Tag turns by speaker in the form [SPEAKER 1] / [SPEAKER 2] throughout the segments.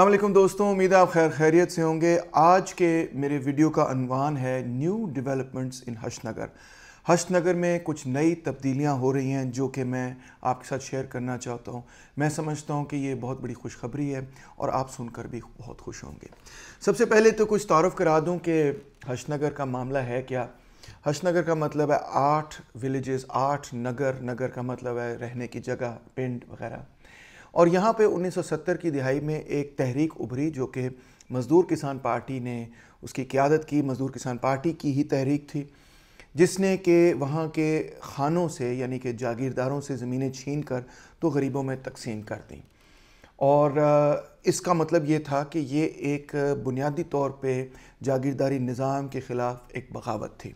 [SPEAKER 1] अल्लाम दोस्तों उम्मीद है आप खैर खैरियत से होंगे आज के मेरे वीडियो का अनवान है न्यू डेवलपमेंट्स इन हशनगर हशनगर में कुछ नई तब्दीलियां हो रही हैं जो कि मैं आपके साथ शेयर करना चाहता हूं मैं समझता हूं कि ये बहुत बड़ी खुशखबरी है और आप सुनकर भी बहुत खुश होंगे सबसे पहले तो कुछ तारफ़ करा दूँ कि हशनगर का मामला है क्या हशनगर का मतलब है आठ विलेजेस आठ नगर नगर का मतलब है रहने की जगह पिंड वगैरह और यहाँ पे 1970 की दिहाई में एक तहरीक उभरी जो कि मज़दूर किसान पार्टी ने उसकी क़्यादत की मज़दूर किसान पार्टी की ही तहरीक थी जिसने के वहाँ के खानों से यानी कि जागीरदारों से ज़मीनें छीन कर तो गरीबों में तकसीम कर दी और इसका मतलब ये था कि ये एक बुनियादी तौर पे जागीरदारी निज़ाम के ख़िलाफ़ एक बगावत थी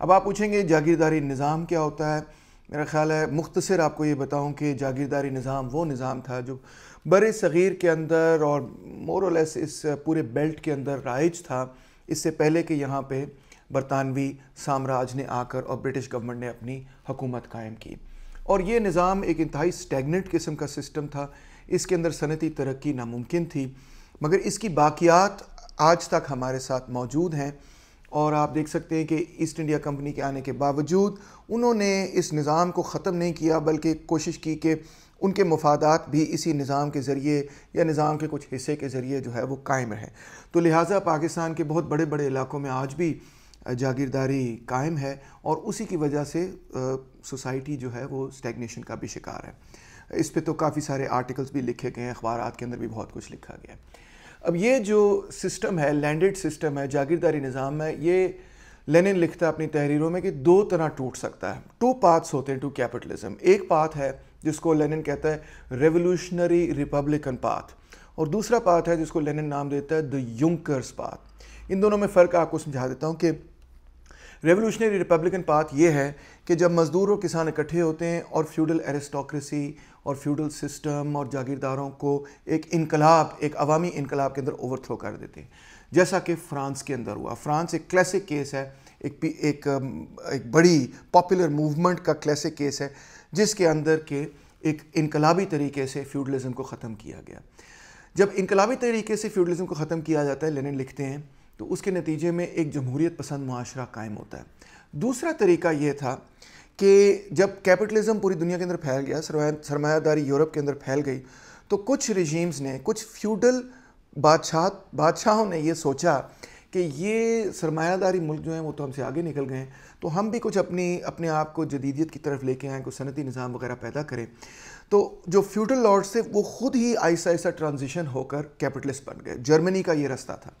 [SPEAKER 1] अब आप पूछेंगे जागीरदारी निज़ाम क्या होता है मेरा ख्याल है मुख्तर आपको ये बताऊँ कि जागीरदारी निज़ाम वो निज़ाम था जो बर सग़ीर के अंदर और मोरलेस इस पूरे बेल्ट के अंदर राइज था इससे पहले कि यहाँ पर बरतानवी साम्राज्य ने आकर और ब्रिटिश गवर्नमेंट ने अपनी हुकूमत कायम की और ये निज़ाम एक इंतहाई स्टेगनेट किस्म का सिस्टम था इसके अंदर सनती तरक्की नामुमकिन थी मगर इसकी बाकियात आज तक हमारे साथ मौजूद हैं और आप देख सकते हैं कि ईस्ट इंडिया कंपनी के आने के बावजूद उन्होंने इस निज़ाम को ख़त्म नहीं किया बल्कि कोशिश की कि उनके मफादात भी इसी निज़ाम के ज़रिए या निज़ाम के कुछ हिस्से के ज़रिए जो है वो कायम रहे तो लिहाजा पाकिस्तान के बहुत बड़े बड़े इलाकों में आज भी जागीरदारी कायम है और उसी की वजह से सोसाइटी जो है वो स्टेगनेशन का भी शिकार है इस पर तो काफ़ी सारे आर्टिकल्स भी लिखे गए हैं अखबार के अंदर भी बहुत कुछ लिखा गया है अब ये जो सिस्टम है लैंडेड सिस्टम है जागीरदारी निज़ाम है ये लेनिन लिखता है अपनी तहरीरों में कि दो तरह टूट सकता है टू पाथ्स होते हैं टू कैपिटलिज्म एक पाथ है जिसको लेनिन कहता है रेवोल्यूशनरी रिपब्लिकन पाथ और दूसरा पाथ है जिसको लेनिन नाम देता है द यंकर्स पाथ इन दोनों में फ़र्क आपको समझा देता हूँ कि रेवोल्यूशनरी रिपब्लिकन पाथ ये है कि जब मज़दूर और किसान इकट्ठे होते हैं और फ्यूडल एरिस्टोक्रेसी और फ्यूडल सिस्टम और जागीरदारों को एक इनकलाब एक अवामी इनकलाब के अंदर ओवरथ्रो कर देते हैं जैसा कि फ्रांस के अंदर हुआ फ्रांस एक क्लासिक केस है एक एक एक बड़ी पॉपुलर मूवमेंट का क्लासिक केस है जिसके अंदर के एक इनकलाबी तरीके से फ्यूडलिज्म को ख़त्म किया गया जब इनकलाबी तरीके से फ्यूडलिज्म को ख़त्म किया जाता है लेनिन लिखते हैं तो उसके नतीजे में एक जमहूरियत पसंद माशरा कायम होता है दूसरा तरीका ये था कि जब कैपिटलिज्म पूरी दुनिया के अंदर फैल गया सरमायादारी यूरोप के अंदर फैल गई तो कुछ रिजीम्स ने कुछ फ्यूडल बादशाह बादशाहों ने ये सोचा कि ये सरमायादारी मुल्क जो हैं वो तो हमसे आगे निकल गए तो हम भी कुछ अपनी अपने आप को जदीदियत की तरफ लेके आएँ कुछ सनती निज़ाम वगैरह पैदा करें तो जो फ्यूडल लॉर्ड्स थे वो ख़ुद ही ऐसा ऐसा ट्रांजिशन होकर कैपिटलिस्ट बन गए जर्मनी का ये रास्ता था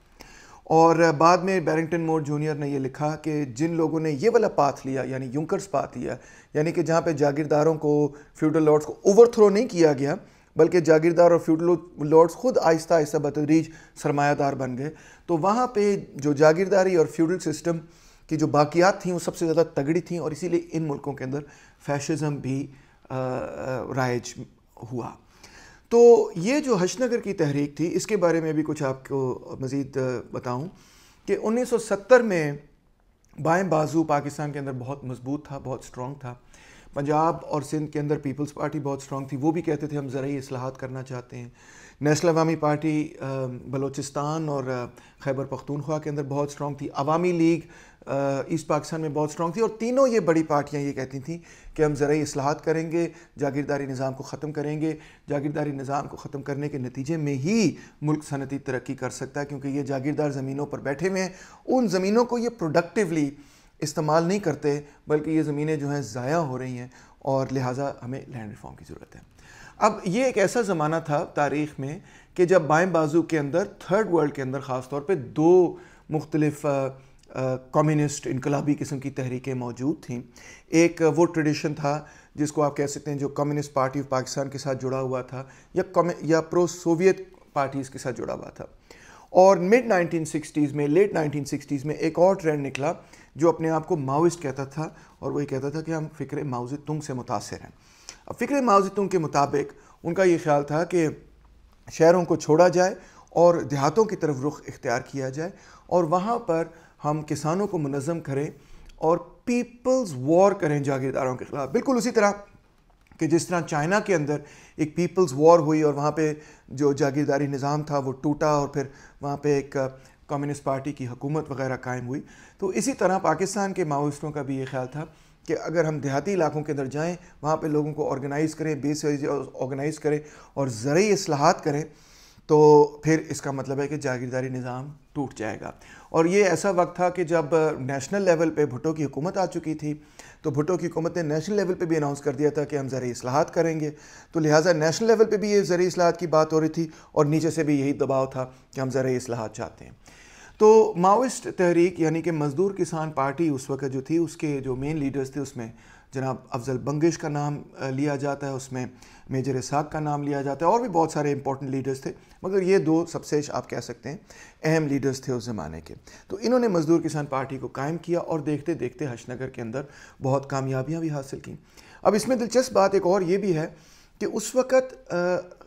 [SPEAKER 1] और बाद में बैरिंगटन मोड जूनियर ने यह लिखा कि जिन लोगों ने ये वाला पाथ लिया यानी यूंकर्स पाथ लिया यानी कि जहाँ पे जागीरदारों को फ्यूडल लॉर्ड्स को ओवरथ्रो नहीं किया गया बल्कि जागीरदार और फ्यूडल लॉर्ड्स खुद आहिस्ता आहिस्ता बतदरीज सरमायादार बन गए तो वहाँ पर जो जागीरदारी और फ्यूडल सिस्टम की जो बाकियात थी वो सबसे ज़्यादा तगड़ी थी और इसीलिए इन मुल्कों के अंदर फैशिज़म भी राइज हुआ तो ये जो हशनगर की तहरीक थी इसके बारे में भी कुछ आपको मज़ीद बताऊँ कि 1970 में बाएं बाजू पाकिस्तान के अंदर बहुत मजबूत था बहुत स्ट्रॉन्ग था पंजाब और सिंध के अंदर पीपल्स पार्टी बहुत स्ट्रॉन्ग थी वो भी कहते थे हम ज़रूरी असलाहत करना चाहते हैं नेशनल अवामी पार्टी बलोचिस्तान और खैबर पख्तूनख्वा के अंदर बहुत स्ट्रॉन्ग थी अवामी लीग ईस्ट पाकिस्तान में बहुत स्ट्रॉग थी और तीनों ये बड़ी पार्टियाँ ये कहती थी कि हम ज़रा असलाहत करेंगे जागीरदारी निज़ाम को ख़त्म करेंगे जागीरदारी निज़ाम को ख़त्म करने के नतीजे में ही मुल्क सनती तरक्की कर सकता है क्योंकि ये जागीरदार ज़मीनों पर बैठे हुए हैं उन ज़मीनों को ये प्रोडक्टिवली इस्तेमाल नहीं करते बल्कि ये ज़मीनें जो हैं ज़ाया हो रही हैं और लिहाजा हमें लैंड रिफॉर्म की ज़रूरत है अब ये एक ऐसा ज़माना था तारीख़ में कि जब बाएँ बाजू के अंदर थर्ड वर्ल्ड के अंदर ख़ास तौर पर दो मुख्तलफ कम्युनिस्ट इनकलाबी किस्म की तहरीकें मौजूद थीं एक वो ट्रेडिशन था जिसको आप कह सकते हैं जो कम्युनिस्ट पार्टी ऑफ पाकिस्तान के साथ जुड़ा हुआ था या कम या प्रो सोवियत पार्टीज़ के साथ जुड़ा हुआ था और मिड 1960s में लेट 1960s में एक और ट्रेंड निकला जो अपने आप को माओइस्ट कहता था और वही कहता था कि हम फ़िक्र माउज़ तुंग से मुतासर हैं अब फ़िक्र माउज़ तुंग के मुताबिक उनका ये ख्याल था कि शहरों को छोड़ा जाए और देहातों की तरफ रुख इख्तियार किया जाए और वहाँ पर हम किसानों को मनज़म करें और पीपल्स वॉर करें जागीरदारों के ख़िलाफ़ बिल्कुल उसी तरह कि जिस तरह चाइना के अंदर एक पीपल्स वॉर हुई और वहाँ पे जो जागीरदारी निज़ाम था वो टूटा और फिर वहाँ पे एक कम्युनिस्ट पार्टी की हुकूमत वगैरह कायम हुई तो इसी तरह पाकिस्तान के माओस्टों का भी ये ख्याल था कि अगर हम देहाती इलाकों के अंदर जाएँ वहाँ पर लोगों को ऑर्गेनाइज़ करें बेस ऑर्गेनाइज़ करें और ज़रिए असलाहत करें तो फिर इसका मतलब है कि जागीरदारी निज़ाम टूट जाएगा और ये ऐसा वक्त था कि जब नेशनल लेवल पे भुटो की हुकूमत आ चुकी थी तो भुटो की हुकूमत ने नेशनल लेवल पे भी अनाउंस कर दिया था कि हम ज़रिए असलाहत करेंगे तो लिहाजा नेशनल लेवल पे भी ये ज़रिए असलाहत की बात हो रही थी और नीचे से भी यही दबाव था कि हम ज़रिए असलाहत चाहते हैं तो माओस्ट तहरीक यानी कि मज़दूर किसान पार्टी उस वक्त जो थी उसके जो मेन लीडर्स थे उसमें जनाब अफजल बंगेश का नाम लिया जाता है उसमें मेजर इसाक का नाम लिया जाता है और भी बहुत सारे इंपॉर्टेंट लीडर्स थे मगर ये दो सबसे आप कह सकते हैं अहम लीडर्स थे उस ज़माने के तो इन्होंने मज़दूर किसान पार्टी को कायम किया और देखते देखते हशनगर के अंदर बहुत कामयाबियाँ भी हासिल की अब इसमें दिलचस्प बात एक और ये भी है कि उस वक़्त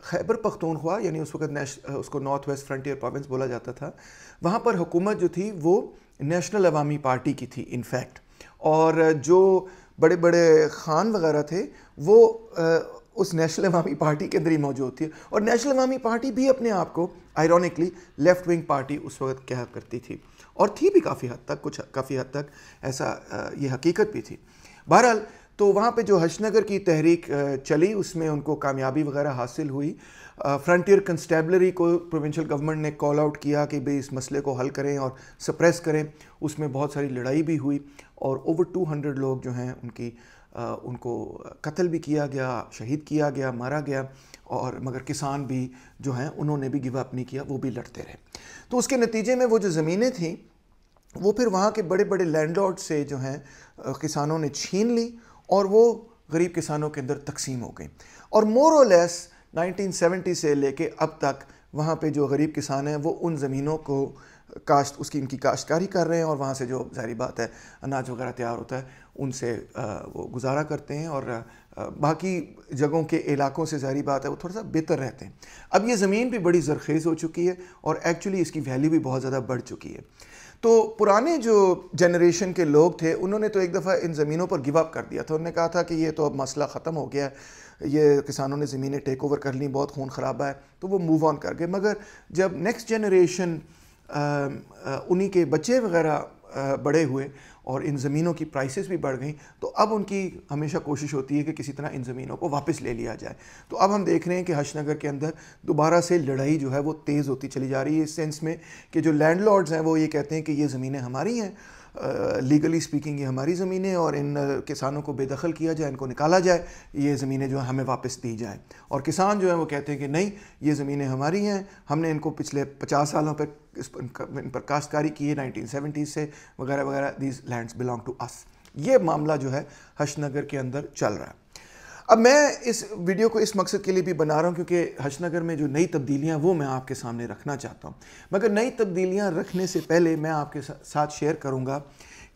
[SPEAKER 1] खैबर पख्तूनख्वा यानी उस वक़्त नेश उसको नॉर्थ वेस्ट फ्रंटियर प्रोविंस बोला जाता था वहाँ पर हुकूमत जो थी वो नेशनल अवामी पार्टी की थी इनफैक्ट और जो बड़े बड़े खान वगैरह थे वो उस नेशनल अवामी पार्टी के अंदर ही मौजूद थी और नेशनल अवामी पार्टी भी अपने आप को आयरॉनिकली लेफ्ट विंग पार्टी उस वक्त क्या करती थी और थी भी काफ़ी हद तक कुछ काफ़ी हद तक ऐसा ये हकीकत भी थी बहरहाल तो वहाँ पे जो हशनगर की तहरीक चली उसमें उनको कामयाबी वगैरह हासिल हुई फ्रंटियर कंस्टेबलरी को प्रोविंशियल गवर्नमेंट ने कॉल आउट किया कि भाई इस मसले को हल करें और सप्रेस करें उसमें बहुत सारी लड़ाई भी हुई और ओवर 200 लोग जो हैं उनकी आ, उनको कत्ल भी किया गया शहीद किया गया मारा गया और मगर किसान भी जो हैं उन्होंने भी गिव अप नहीं किया वो भी लड़ते रहे तो उसके नतीजे में वो जो ज़मीनें थीं वो फिर वहाँ के बड़े बड़े लैंडलॉर्ड से जो हैं किसानों ने छीन ली और वो गरीब किसानों के अंदर तकसीम हो गई और मोर और लेस 1970 से लेके अब तक वहाँ पे जो गरीब किसान हैं वो उन ज़मीनों को काश्त उसकी इनकी काश्तकारी कर रहे हैं और वहाँ से जो जारी बात है अनाज वगैरह तैयार होता है उनसे वो गुजारा करते हैं और बाकी जगहों के इलाकों से जारी बात है वो थोड़ा सा बेहतर रहते हैं अब ये ज़मीन भी बड़ी ज़रखेज़ हो चुकी है और एक्चुअली इसकी वैल्यू भी बहुत ज़्यादा बढ़ चुकी है तो पुराने जो जनरेशन के लोग थे उन्होंने तो एक दफ़ा इन ज़मीनों पर गिव अप कर दिया था उन्होंने कहा था कि ये तो अब मसला ख़त्म हो गया है ये किसानों ने ज़मीनें टेक ओवर कर ली बहुत खून ख़राबा है तो वो मूव ऑन कर गए मगर जब नेक्स्ट जनरेशन उन्हीं के बच्चे वगैरह बड़े हुए और इन ज़मीनों की प्राइसेस भी बढ़ गई तो अब उनकी हमेशा कोशिश होती है कि किसी तरह इन ज़मीनों को वापस ले लिया जाए तो अब हम देख रहे हैं कि हशनगर के अंदर दोबारा से लड़ाई जो है वो तेज़ होती चली जा रही है इस सेंस में कि जो लैंड हैं वो ये कहते हैं कि ये ज़मीनें हमारी हैं लीगली स्पीकिंग ये हमारी ज़मीनें और इन किसानों को बेदखल किया जाए इनको निकाला जाए ये ज़मीनें जो है हमें वापस दी जाए और किसान जो है वो कहते हैं कि नहीं ये ज़मीनें हमारी हैं हमने इनको पिछले पचास सालों पर इस इन पर काश्तकारी की है नाइनटीन से वगैरह वगैरह these lands belong to us ये मामला जो है हशनगर के अंदर चल रहा है अब मैं इस वीडियो को इस मकसद के लिए भी बना रहा हूँ क्योंकि हशनगर में जो नई तब्दीलियाँ वो मैं आपके सामने रखना चाहता हूँ मगर नई तब्दीलियाँ रखने से पहले मैं आपके साथ शेयर करूँगा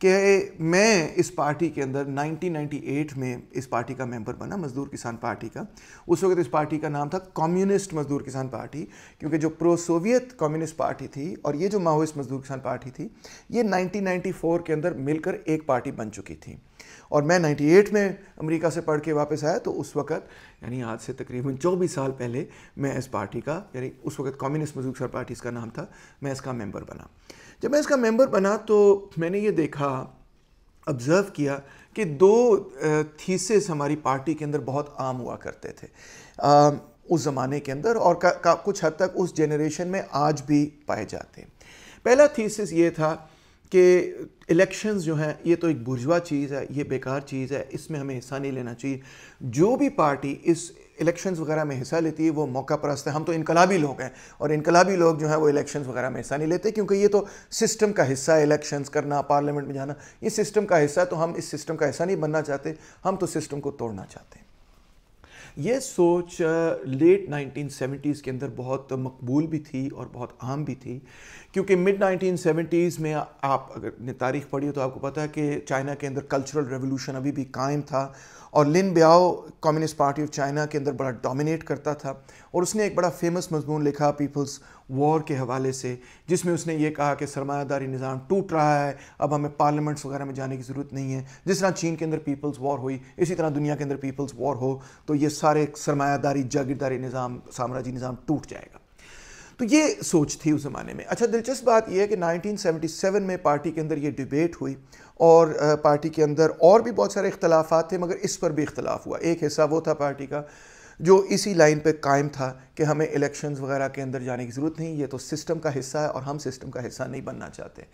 [SPEAKER 1] कि मैं इस पार्टी के अंदर 1998 में इस पार्टी का मेंबर बना मज़दूर किसान पार्टी का उस वक्त इस पार्टी का नाम था कम्युनिस्ट मज़दूर किसान पार्टी क्योंकि जो प्रो सोवियत कम्युनिस्ट पार्टी थी और ये जो माओइस्ट मज़दूर किसान पार्टी थी ये 1994 के अंदर मिलकर एक पार्टी बन चुकी थी और मैं 98 में अमेरिका से पढ़ के वापस आया तो उस वक्त यानी आज से तकरीबन चौबीस साल पहले मैं इस पार्टी का यानी उस वक्त कम्युनिस्ट मजूक सर पार्टी इसका नाम था मैं इसका मेंबर बना जब मैं इसका मेंबर बना तो मैंने ये देखा ऑब्ज़र्व किया कि दो थीसेस हमारी पार्टी के अंदर बहुत आम हुआ करते थे आ, उस ज़माने के अंदर और का, का कुछ हद तक उस जेनरेशन में आज भी पाए जाते हैं पहला थीसिस ये था कि इलेक्शंस जो हैं ये तो एक बुर्जवा चीज़ है ये बेकार चीज़ है इसमें हमें हिस्सा नहीं लेना चाहिए जो भी पार्टी इस इलेक्शंस वगैरह में हिस्सा लेती है वो मौका परस्त है हम तो इनकलाबी लोग हैं और इनकलाबी लोग जो हैं वो इलेक्शंस वगैरह में हिस्सा नहीं लेते क्योंकि ये तो सिस्टम का हिस्सा है इलेक्शंस करना पार्लियामेंट में जाना ये सिस्टम का हिस्सा है तो हम इस सिस्टम का हिस्सा नहीं बनना चाहते हम तो सिस्टम को तोड़ना चाहते हैं ये सोच लेट uh, नाइनटीन के अंदर बहुत मकबूल भी थी और बहुत आम भी थी क्योंकि मिड सेवेंटीज़ में आप अगर तारीख पढ़ी हो तो आपको पता है कि चाइना के अंदर कल्चरल रेवोल्यूशन अभी भी कायम था और Lin Biao communist party of China के अंदर बड़ा डोमिनेट करता था और उसने एक बड़ा फेमस मजमून लिखा पीपल्स वॉर के हवाले से जिसमें उसने ये कहा कि सरमायादारी निज़ाम टूट रहा है अब हमें पार्लियामेंट्स वगैरह में जाने की ज़रूरत नहीं है जिस तरह चीन के अंदर पीपल्स वॉर हुई इसी तरह दुनिया के अंदर पीपल्स वॉर हो तो ये सारे सरमायादारी जागीरदारी निज़ाम साम्राज्य निज़ाम टूट जाएगा तो ये सोच थी उस ज़माने में अच्छा दिलचस्प बात यह है कि 1977 में पार्टी के अंदर ये डिबेट हुई और पार्टी के अंदर और भी बहुत सारे इख्तलाफ थे मगर इस पर भी इख्तलाफ हुआ एक हिस्सा वो था पार्टी का जो इसी लाइन पे कायम था कि हमें इलेक्शंस वगैरह के अंदर जाने की ज़रूरत नहीं ये तो सिस्टम का हिस्सा है और हम सिस्टम का हिस्सा नहीं बनना चाहते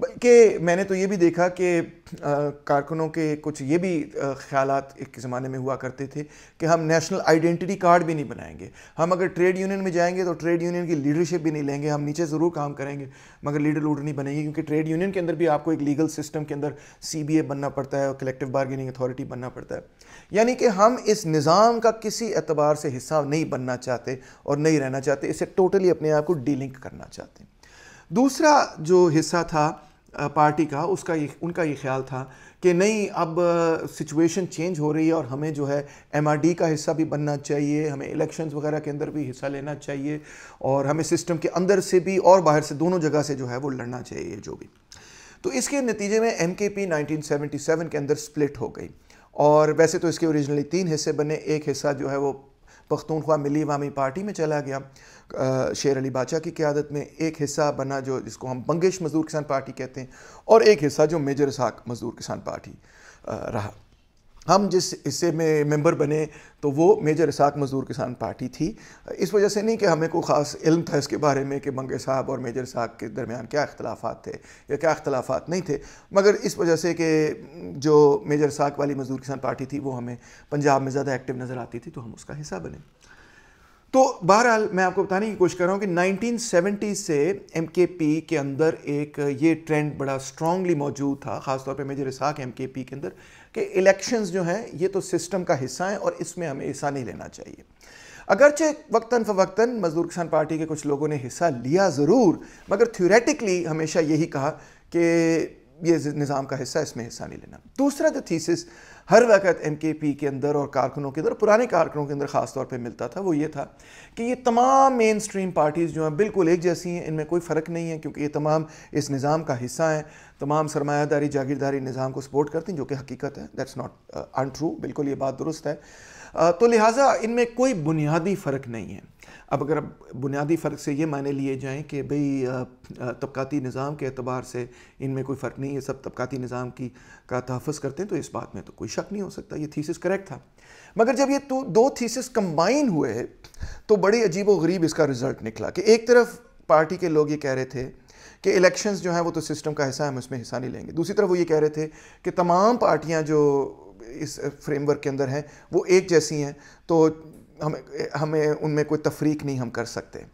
[SPEAKER 1] बल्कि मैंने तो ये भी देखा कि कारकुनों के कुछ ये भी ख्याल एक ज़माने में हुआ करते थे कि हम नेशनल आइडेंटिटी कार्ड भी नहीं बनाएंगे हम अगर ट्रेड यूनियन में जाएंगे तो ट्रेड यूनियन की लीडरशिप भी नहीं लेंगे हम नीचे ज़रूर काम करेंगे मगर लीडर लूडर नहीं बनेंगे क्योंकि ट्रेड यूनियन के अंदर भी आपको एक लीगल सिस्टम के अंदर सी बनना पड़ता है और कलेक्टिव बार्गेनिंग अथॉरिटी बनना पड़ता है यानी कि हम इस निज़ाम का किसी एतबार से हिस्सा नहीं बनना चाहते और नहीं रहना चाहते इसे टोटली अपने आप को डीलिंक करना चाहते दूसरा जो हिस्सा था पार्टी का उसका ये उनका ये ख्याल था कि नहीं अब सिचुएशन चेंज हो रही है और हमें जो है एमआरडी का हिस्सा भी बनना चाहिए हमें इलेक्शंस वगैरह के अंदर भी हिस्सा लेना चाहिए और हमें सिस्टम के अंदर से भी और बाहर से दोनों जगह से जो है वो लड़ना चाहिए जो भी तो इसके नतीजे में एम के पी के अंदर स्प्लिट हो गई और वैसे तो इसके ओरिजिनली तीन हिस्से बने एक हिस्सा जो है वो पख्तूनख्वा मिली वामी पार्टी में चला गया शेर अली बादशाह की क्यादत में एक हिस्सा बना जो जिसको हम बंगेश मजदूर किसान पार्टी कहते हैं और एक हिस्सा जो मेजर साक मजदूर किसान पार्टी रहा हम जिस हिस्से में मेंबर बने तो वो मेजर इसाक मजदूर किसान पार्टी थी इस वजह से नहीं कि हमें कोई ख़ास इल्म था इसके बारे में कि मंगे साहब और मेजर साहब के दरमियान क्या अख्तलाफात थे या क्या अख्तलाफात नहीं थे मगर इस वजह से कि जो मेजर साक वाली मजदूर किसान पार्टी थी वो हमें पंजाब में ज़्यादा एक्टिव नज़र आती थी तो हम उसका हिस्सा बने तो बहरहाल मैं आपको बताने की कोशिश कर रहा हूँ कि नाइनटीन से एम के अंदर एक ये ट्रेंड बड़ा स्ट्रांगली मौजूद था ख़ासतौर पर मेजर इसाक एम के अंदर कि इलेक्शंस जो हैं ये तो सिस्टम का हिस्सा हैं और इसमें हमें हिस्सा नहीं लेना चाहिए अगरचे वक्ता फ़वक्ता मजदूर किसान पार्टी के कुछ लोगों ने हिस्सा लिया ज़रूर मगर थ्योरेटिकली हमेशा यही कहा कि ये निज़ाम का हिस्सा इसमें हिस्सा नहीं लेना दूसरा जो थीसिस हर वक्त एम के पी के अंदर और कारकुनों के अंदर पुराने कारकुनों के अंदर ख़ास तौर पर मिलता था वो ये था कि ये तमाम मेन स्ट्रीम पार्टीज़ जो हैं बिल्कुल एक जैसी हैं इनमें कोई फ़र्क नहीं है क्योंकि ये तमाम इस निज़ाम का हिस्सा हैं तमाम सरमायादारी जागीरदारी निज़ाम को सपोर्ट करती हैं जो कि हकीकत है दैट्स नॉट अनट्रू बिल्कुल ये बात दुरुस्त है तो लिहाजा इनमें कोई बुनियादी फ़र्क नहीं है अब अगर बुनियादी फ़र्क से ये मायने लिए जाएँ कि भई तबकती निज़ाम के अतबार से इनमें कोई फ़र्क नहीं है सब तबकाती निज़ाम की का तहफ़ करते हैं तो इस बात में तो कोई शक नहीं हो सकता ये थीसिस करेक्ट था मगर जब ये तो दो थीसिस कम्बाइन हुए तो बड़े अजीब व गरीब इसका रिज़ल्ट निकला कि एक तरफ पार्टी के लोग ये कह रहे थे कि इलेक्शंस जो हैं वो तो सिस्टम का हिस्सा है हम इसमें हिस्सा नहीं लेंगे दूसरी तरफ वो ये कह रहे थे कि तमाम पार्टियां जो इस फ्रेमवर्क के अंदर हैं वो एक जैसी हैं तो हमें हमें उनमें कोई तफरीक नहीं हम कर सकते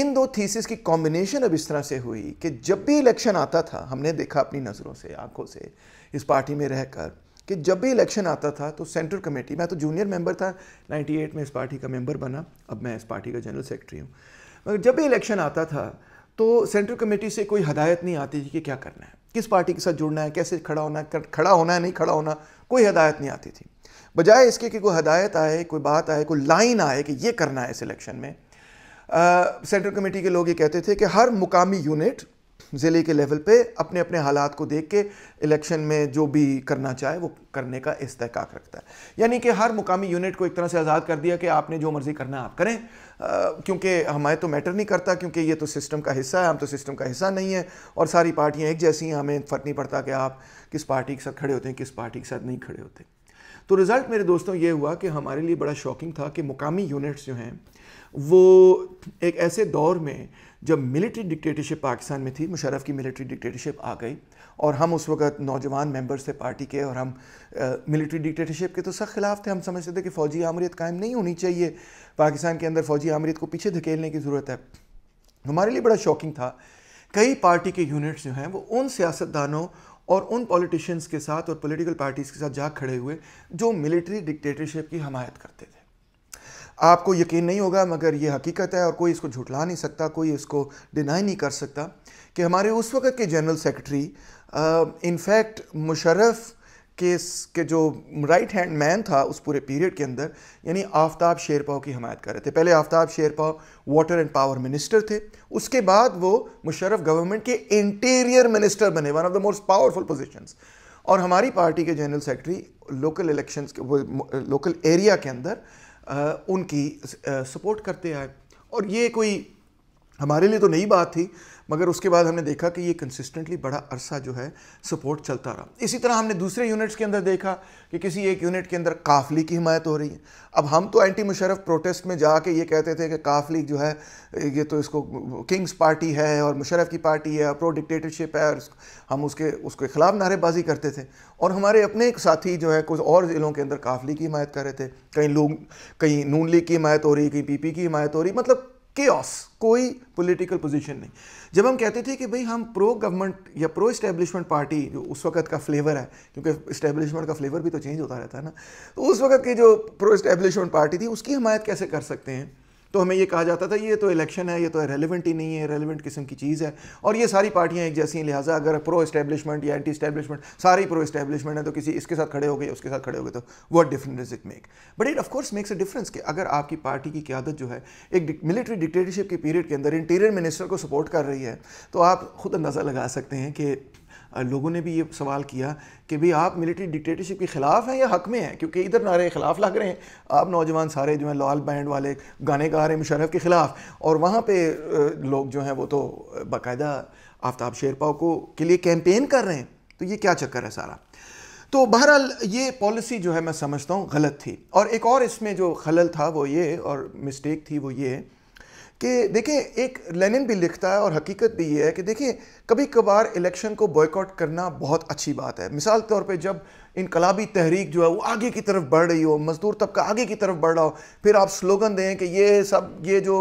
[SPEAKER 1] इन दो थीसिस की कॉम्बिनेशन अब इस तरह से हुई कि जब भी इलेक्शन आता था हमने देखा अपनी नज़रों से आंखों से इस पार्टी में रहकर कि जब भी इलेक्शन आता था तो सेंट्रल कमेटी मैं तो जूनियर मेंबर था 98 में इस पार्टी का मेंबर बना अब मैं इस पार्टी का जनरल सेक्रेटरी हूँ मगर जब भी इलेक्शन आता था तो सेंट्रल कमेटी से कोई हदायत नहीं आती थी कि क्या करना है किस पार्टी के साथ जुड़ना है कैसे खड़ा होना है खड़ा होना है नहीं खड़ा होना कोई हदायत नहीं आती थी बजाय इसके कि कोई हदायत आए कोई बात आए कोई लाइन आए कि ये करना है सिलेक्शन में सेंट्रल कमेटी के लोग ये कहते थे कि हर मुकामी यूनिट ज़िले के लेवल पे अपने अपने हालात को देख के इलेक्शन में जो भी करना चाहे वो करने का इस्तेकाक रखता है यानी कि हर मुकामी यूनिट को एक तरह से आज़ाद कर दिया कि आपने जो मर्ज़ी करना है आप करें क्योंकि हमारे तो मैटर नहीं करता क्योंकि ये तो सिस्टम का हिस्सा है हम तो सिस्टम का हिस्सा नहीं है और सारी पार्टियाँ एक जैसी हैं हमें फ़र्क नहीं पड़ता कि आप किस पार्टी के साथ खड़े होते हैं किस पार्टी के साथ नहीं खड़े होते तो रिज़ल्ट मेरे दोस्तों ये हुआ कि हमारे लिए बड़ा शॉकिंग था कि मुकामी यूनिट्स जो हैं वो एक ऐसे दौर में जब मिलिट्री डिक्टेटरशिप पाकिस्तान में थी मुशरफ की मिलिट्री डिक्टेटरशिप आ गई और हम उस वक्त नौजवान मेंबर्स थे पार्टी के और हम मिलिट्री डिक्टेटरशिप के तो सख्त ख़िलाफ़ थे हम समझते थे कि फ़ौजी आमरीत कायम नहीं होनी चाहिए पाकिस्तान के अंदर फ़ौजी आमरीत को पीछे धकेलने की ज़रूरत है हमारे लिए बड़ा शॉकिंग था कई पार्टी के यूनिट्स जो हैं वो उन सियासतदानों और उन पॉलिटिशियंस के साथ और पॉलिटिकल पार्टीज़ के साथ जा खड़े हुए जो मिलिट्री डिक्टेटरशिप की हमायत करते थे आपको यकीन नहीं होगा मगर ये हकीकत है और कोई इसको झुटला नहीं सकता कोई इसको डिनाई नहीं कर सकता कि हमारे उस वक्त के general secretary in fact Musharraf case के जो राइट हैंड मैन था उस पूरे पीरियड के अंदर यानी आफ्ताब शेरपाओ की हमायत कर रहे थे पहले Aftab Sherpao water and power minister थे उसके बाद वो मुशरफ गवर्नमेंट के इंटीरियर मिनिस्टर बने one of the most powerful positions और हमारी पार्टी के जनरल सेक्रेटरी लोकल इलेक्शन के लोकल एरिया के अंदर आ, उनकी सपोर्ट करते आए और ये कोई हमारे लिए तो नई बात थी मगर उसके बाद हमने देखा कि ये कंसिस्टेंटली बड़ा अरसा जो है सपोर्ट चलता रहा इसी तरह हमने दूसरे यूनिट्स के अंदर देखा कि किसी एक यूनिट के अंदर काफली की हिमायत हो रही है अब हम तो एंटी मुशरफ प्रोटेस्ट में जाके ये कहते थे कि काफली जो है ये तो इसको किंग्स पार्टी है और मुशरफ की पार्टी है प्रो डिक्टेटरशिप है और हम उसके उसके ख़िलाफ़ नारेबाजी करते थे और हमारे अपने एक साथी जो है कुछ और ज़िलों के अंदर काफली की हिमायत कर रहे थे कहीं लोग कहीं नून लीग की हिमायत हो रही कहीं पी की हिमायत हो रही मतलब केस कोई पॉलिटिकल पोजीशन नहीं जब हम कहते थे कि भाई हम प्रो गवर्नमेंट या प्रो इस्टेब्लिशमेंट पार्टी जो उस वक्त का फ्लेवर है क्योंकि इस्टेब्लिशमेंट का फ्लेवर भी तो चेंज होता रहता है ना तो उस वक्त की जो प्रो इस्टेब्लिशमेंट पार्टी थी उसकी हमायत कैसे कर सकते हैं तो हमें ये कहा जाता था ये तो इलेक्शन है ये तो रेलिवेंट ही नहीं है रेलिवेंट किस्म की चीज़ है और ये सारी पार्टियाँ एक जैसी हैं लिहाजा अगर प्रो इस्टेबलिशमेंट या एंटी इस्टेब्लिशमेंट सारी प्रो इस्टेबलिशमेंट है तो किसी इसके साथ खड़े हो गए उसके साथ खड़े हो गए तो what difference is it make but it of course makes a difference कि अगर आपकी पार्टी की क्यादत जो है एक मिलिट्री डिक्टेटरशिप के पीरियड के अंदर इंटीरियर मिनिस्टर को सपोर्ट कर रही है तो आप खुद अंदाज़ा लगा सकते हैं कि लोगों ने भी ये सवाल किया कि भाई आप मिलिट्री डिक्टेटरशिप के ख़िलाफ़ हैं या हक में हैं क्योंकि इधर नारे ख़िलाफ़ लग रहे हैं आप नौजवान सारे जो हैं लाल बैंड वाले गाने गा रहे हैं मुशरफ के ख़िलाफ़ और वहाँ पर लोग जो हैं वो तो बाकायदा आफ्ताब शेरपाओ को के लिए कैंपेन कर रहे हैं तो ये क्या चक्कर है सारा तो बहरहाल ये पॉलिसी जो है मैं समझता हूँ गलत थी और एक और इसमें जो खलल था वो ये और मिस्टेक थी वो ये कि देखिए एक लेनिन भी लिखता है और हकीकत भी ये है कि देखिए कभी कभार इलेक्शन को बॉयकॉट करना बहुत अच्छी बात है मिसाल तौर पे जब इनकलाबी तहरीक जो है वो आगे की तरफ बढ़ रही हो मजदूर तबका आगे की तरफ बढ़ रहा हो फिर आप स्लोगन दें कि ये सब ये जो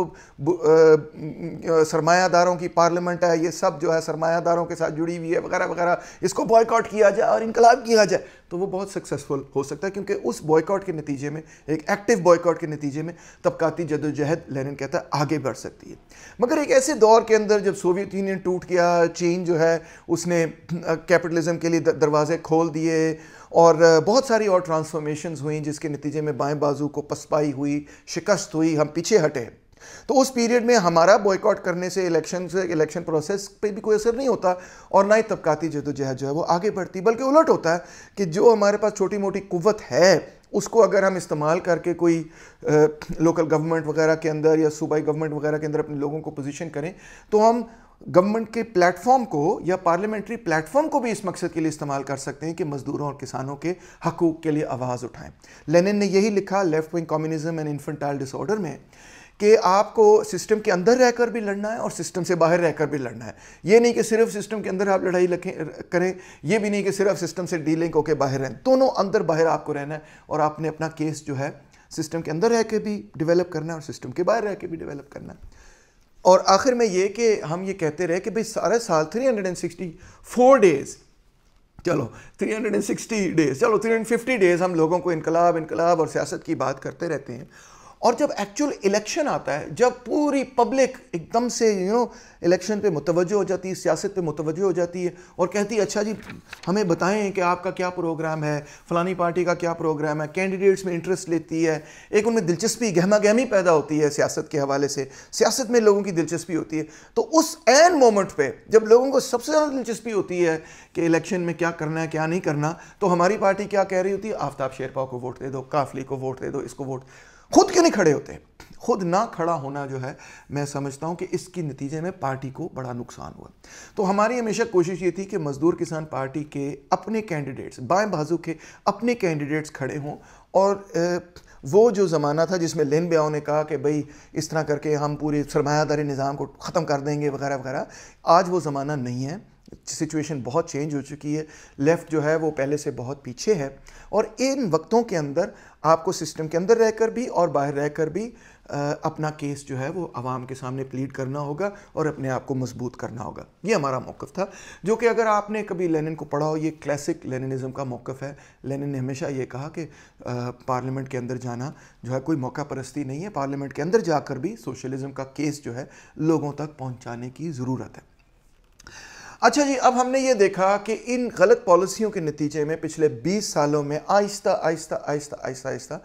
[SPEAKER 1] सरमायादारों की पार्लियामेंट है ये सब जो है सरमायादारों के साथ जुड़ी हुई है वगैरह वगैरह इसको बॉयकॉट किया जाए और इनकलाब किया जाए तो वो बहुत सक्सेसफुल हो सकता है क्योंकि उस बॉयकॉट के नतीजे में एक एक्टिव बॉयकॉट के नतीजे में तबकाती जदोजहद लेनिन कहता है आगे बढ़ सकती है मगर एक ऐसे दौर के अंदर जब सोवियत यूनियन टूट गया चीन जो है उसने कैपिटलिज्म के लिए दरवाजे खोल दिए और बहुत सारी और ट्रांसफॉर्मेशन हुई जिसके नतीजे में बाएँ बाजू को पसपाई हुई शिकस्त हुई हम पीछे हटे तो उस पीरियड में हमारा बॉयकॉट करने से इलेक्शन से इलेक्शन प्रोसेस पे भी कोई असर नहीं होता और ना ही तबकाती जदोजहद जो है वो आगे बढ़ती बल्कि उलट होता है कि जो हमारे पास छोटी मोटी कुवत है उसको अगर हम इस्तेमाल करके कोई आ, लोकल गवर्नमेंट वगैरह के अंदर या सूबाई गवर्नमेंट वगैरह के अंदर अपने लोगों को पोजीशन करें तो हम गवर्नमेंट के प्लेटफॉर्म को या पार्लियामेंट्री प्लेटफॉर्म को भी इस मकसद के लिए इस्तेमाल कर सकते हैं कि मजदूरों और किसानों के हकूक़ के लिए आवाज़ उठाएं लेनिन ने यही लिखा left wing communism and infantile disorder में कि आपको सिस्टम के अंदर रहकर भी लड़ना है और सिस्टम से बाहर रहकर भी लड़ना है ये नहीं कि सिर्फ सिस्टम के अंदर आप लड़ाई लखें करें ये भी नहीं कि सिर्फ सिस्टम से डीलिंग होकर बाहर रहें दोनों अंदर बाहर आपको रहना है और आपने अपना केस जो है सिस्टम के अंदर रह के भी डेवलप करना है और सिस्टम के बाहर रह के भी डेवलप करना है और आखिर में ये कि हम ये कहते रहे कि भाई सारा साल फोर डेज़ चलो 360 डेज़ चलो 350 डेज़ हम लोगों को इनकलाब इनकलाब और सियासत की बात करते रहते हैं और जब एक्चुअल इलेक्शन आता है जब पूरी पब्लिक एकदम से यू नो इलेक्शन पे मुतवजह हो जाती है सियासत पे मुतवजह हो जाती है और कहती है अच्छा जी हमें बताएं कि आपका क्या प्रोग्राम है फलानी पार्टी का क्या प्रोग्राम है कैंडिडेट्स में इंटरेस्ट लेती है एक उनमें दिलचस्पी गहमा गहमी पैदा होती है सियासत के हवाले से सियासत में लोगों की दिलचस्पी होती है तो उस एन मोमेंट पर जब लोगों को सबसे ज़्यादा दिलचस्पी होती है कि इलेक्शन में क्या करना है क्या नहीं करना तो हमारी पार्टी क्या कह रही होती है आफ्ताब शेरपा को वोट दे दो काफली को वोट दे दो इसको वोट खुद क्यों नहीं खड़े होते खुद ना खड़ा होना जो है मैं समझता हूँ कि इसके नतीजे में पार्टी को बड़ा नुकसान हुआ तो हमारी हमेशा कोशिश ये थी कि मज़दूर किसान पार्टी के अपने कैंडिडेट्स बाएं बाजू के अपने कैंडिडेट्स खड़े हों और ए, वो जो ज़माना था जिसमें लेन ब्याओ ने कहा कि भाई इस तरह करके हम पूरे सरमायादारी निज़ाम को ख़त्म कर देंगे वगैरह वगैरह आज वो ज़माना नहीं है सिचुएशन बहुत चेंज हो चुकी है लेफ़्ट जो है वो पहले से बहुत पीछे है और इन वक्तों के अंदर आपको सिस्टम के अंदर रहकर भी और बाहर रहकर भी अपना केस जो है वो आवाम के सामने प्लीड करना होगा और अपने आप को मजबूत करना होगा ये हमारा मौक़ था जो कि अगर आपने कभी लेनिन को पढ़ा हो ये क्लासिक लेनिनिज़म का मौक़ है लेनिन ने हमेशा ये कहा कि पार्लियामेंट के अंदर जाना जो है कोई मौका परस्ती नहीं है पार्लियामेंट के अंदर जाकर भी सोशलिज़म का केस जो है लोगों तक पहुँचाने की ज़रूरत है अच्छा जी अब हमने ये देखा कि इन गलत पॉलिसियों के नतीजे में पिछले 20 सालों में आहिस्ता आहिस्ता आहिस्ता आहिस्ता आहिस्ता